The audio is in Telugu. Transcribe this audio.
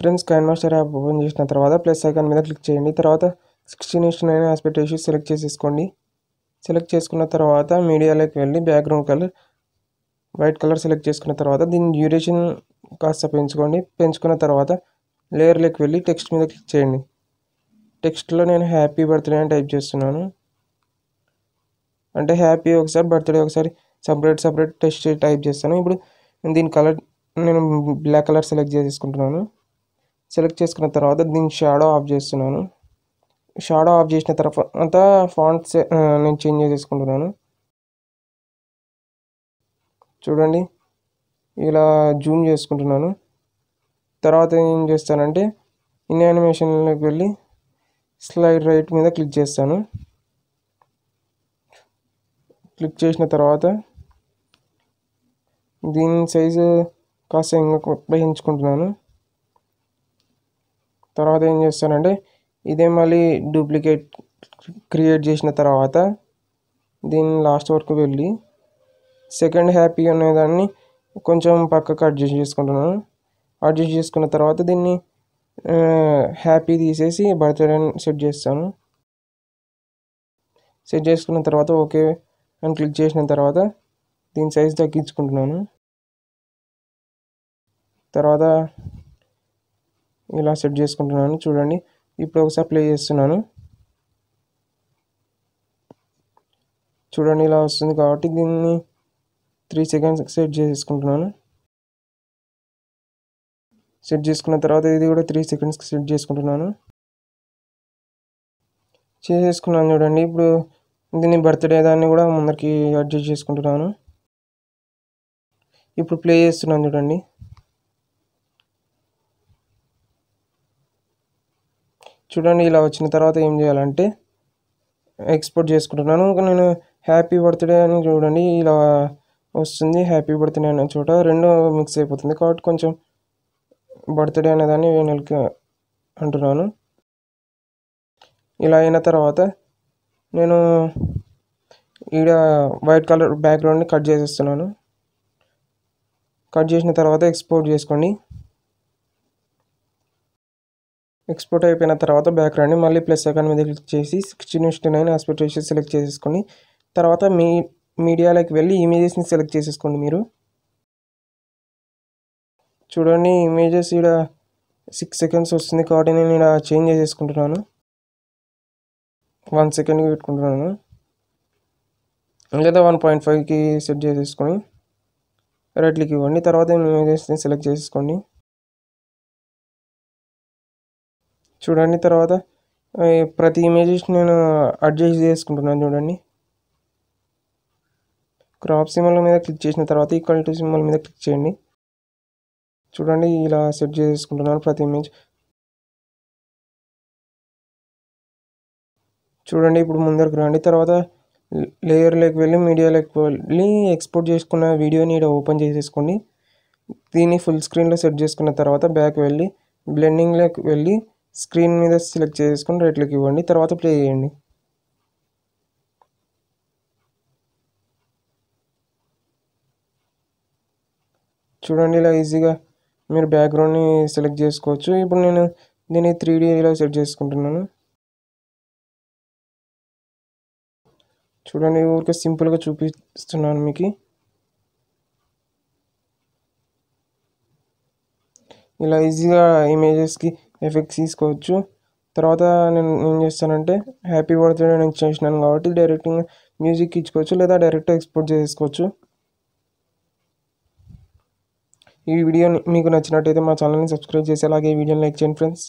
friends coin master app open చేసిన తర్వాత ప్లస్ ఐకాన్ మీద క్లిక్ చేయండి తర్వాత sixteen is nine aspect issue select చేసేసుకోండి సెలెక్ట్ చేసుకున్న తర్వాత మీడియాలోకి వెళ్ళి background colour white colour select చేసుకున్న తర్వాత దీని డ్యూరేషన్ కాస్త పెంచుకోండి పెంచుకున్న తర్వాత లేయర్లోకి వెళ్ళి టెక్స్ట్ మీద క్లిక్ చేయండి టెక్స్ట్లో నేను హ్యాపీ బర్త్డే అని టైప్ చేస్తున్నాను అంటే హ్యాపీ ఒకసారి బర్త్డే ఒకసారి సపరేట్ సపరేట్ టెక్స్ట్ టైప్ చేస్తాను ఇప్పుడు దీని కలర్ నేను బ్లాక్ కలర్ సెలెక్ట్ చేసేసుకుంటున్నాను సెలెక్ట్ చేసుకున్న తర్వాత దీన్ని షాడో ఆఫ్ చేస్తున్నాను షాడో ఆఫ్ చేసిన తర్వాత ఫాంట్స్ నేను చేంజ్ చేసుకుంటున్నాను చూడండి ఇలా జూమ్ చేసుకుంటున్నాను తర్వాత ఏం చేస్తానంటే ఇన్ యానిమేషన్లోకి వెళ్ళి స్లైడ్ రైట్ మీద క్లిక్ చేస్తాను క్లిక్ చేసిన తర్వాత దీని సైజు కాస్త ఇంకా పెంచుకుంటున్నాను తర్వాత ఏం చేస్తానంటే ఇదే మళ్ళీ డూప్లికేట్ క్రియేట్ చేసిన తర్వాత దీన్ని లాస్ట్ వరకు వెళ్ళి సెకండ్ హ్యాపీ అనేదాన్ని కొంచెం పక్కకు అడ్జస్ట్ చేసుకుంటున్నాను అడ్జస్ట్ చేసుకున్న తర్వాత దీన్ని హ్యాపీ తీసేసి బర్త్డే సెట్ చేస్తాను సెట్ చేసుకున్న తర్వాత ఓకే అని క్లిక్ చేసిన తర్వాత దీని సైజ్ తగ్గించుకుంటున్నాను తర్వాత ఇలా సెట్ చేసుకుంటున్నాను చూడండి ఇప్పుడు ఒకసారి ప్లే చేస్తున్నాను చూడండి ఇలా వస్తుంది కాబట్టి దీన్ని త్రీ సెకండ్స్ సెట్ చేసుకుంటున్నాను సెట్ చేసుకున్న తర్వాత ఇది కూడా త్రీ సెకండ్స్కి సెట్ చేసుకుంటున్నాను చేసేసుకున్నాను చూడండి ఇప్పుడు దీన్ని బర్త్డే దాన్ని కూడా ముందరికి అడ్జస్ట్ చేసుకుంటున్నాను ఇప్పుడు ప్లే చేస్తున్నాను చూడండి చూడండి ఇలా వచ్చిన తర్వాత ఏం చేయాలంటే ఎక్స్పోర్ట్ చేసుకుంటున్నాను నేను హ్యాపీ బర్త్డే అని చూడండి ఇలా వస్తుంది హ్యాపీ బర్త్డే అనే చోట రెండు మిక్స్ అయిపోతుంది కాబట్టి కొంచెం బర్త్డే అనేదాన్ని నెలకి అంటున్నాను ఇలా అయిన తర్వాత నేను ఈడ వైట్ కలర్ బ్యాక్గ్రౌండ్ని కట్ చేసేస్తున్నాను కట్ చేసిన తర్వాత ఎక్స్పోర్ట్ చేసుకోండి ఎక్స్పోర్ట్ అయిపోయిన తర్వాత బ్యాక్ రండి మళ్ళీ ప్లస్ సెకండ్ మీద క్లిక్ చేసి sixteen is to nine aspect ratio select చేసుకోండి తర్వాత మీ మీడియాలోకి వెళ్ళి ఇమేజెస్ని సెలెక్ట్ చేసేసుకోండి మీరు చూడండి ఇమేజెస్ ఇక్కడ సిక్స్ సెకండ్స్ వస్తుంది కాబట్టి నేను ఇక్కడ చేంజ్ చేసేసుకుంటున్నాను వన్ సెకండ్కి పెట్టుకుంటున్నాను లేదా వన్ పాయింట్ ఫైవ్కి సెట్ చేసేసుకొని రైట్లకి ఇవ్వండి తర్వాత ఇమేజెస్ని సెలెక్ట్ చేసేసుకోండి చూడండి తర్వాత ప్రతి ఇమేజెస్ నేను అడ్జస్ట్ చేసుకుంటున్నాను చూడండి క్రాప్ సింబల్ మీద క్లిక్ చేసిన తర్వాత ఈక్వల్ టు సింబల్ మీద క్లిక్ చేయండి చూడండి ఇలా సెట్ చేసుకుంటున్నాను ప్రతి ఇమేజ్ చూడండి ఇప్పుడు ముందరకు రండి తర్వాత లేయర్లోకి వెళ్ళి మీడియాలోకి వెళ్ళి ఎక్స్పోర్ట్ చేసుకున్న వీడియోని ఇక్కడ ఓపెన్ చేసేసుకోండి దీన్ని ఫుల్ స్క్రీన్లో సెట్ చేసుకున్న తర్వాత బ్యాక్ వెళ్ళి బ్లెండింగ్లోకి వెళ్ళి స్క్రీన్ మీద సెలెక్ట్ చేసుకొని రైట్ క్లిక్ ఇవ్వండి తర్వాత ప్లే చేయండి చూడండి ఇలా ఈజీగా మీరు బ్యాక్గ్రౌండ్ని సెలెక్ట్ చేసుకోవచ్చు ఇప్పుడు నేను దీన్ని త్రీ డీలో సెట్ చేసుకుంటున్నాను చూడండి ఊరికే సింపుల్గా చూపిస్తున్నాను మీకు ఇలా ఈజీగా ఇమేజెస్కి ఎఫెక్ట్స్ తీసుకోవచ్చు తర్వాత నేను ఏం చేస్తానంటే హ్యాపీ బర్త్డే నేను చేసినాను కాబట్టి డైరెక్ట్గా మ్యూజిక్ ఇచ్చుకోవచ్చు లేదా డైరెక్ట్ ఎక్స్పోర్ట్ చేసుకోవచ్చు ఈ వీడియో మీకు నచ్చినట్టయితే మా ఛానల్ని సబ్స్క్రైబ్ చేసి అలాగే ఈ వీడియోని లైక్ చేయండి ఫ్రెండ్స్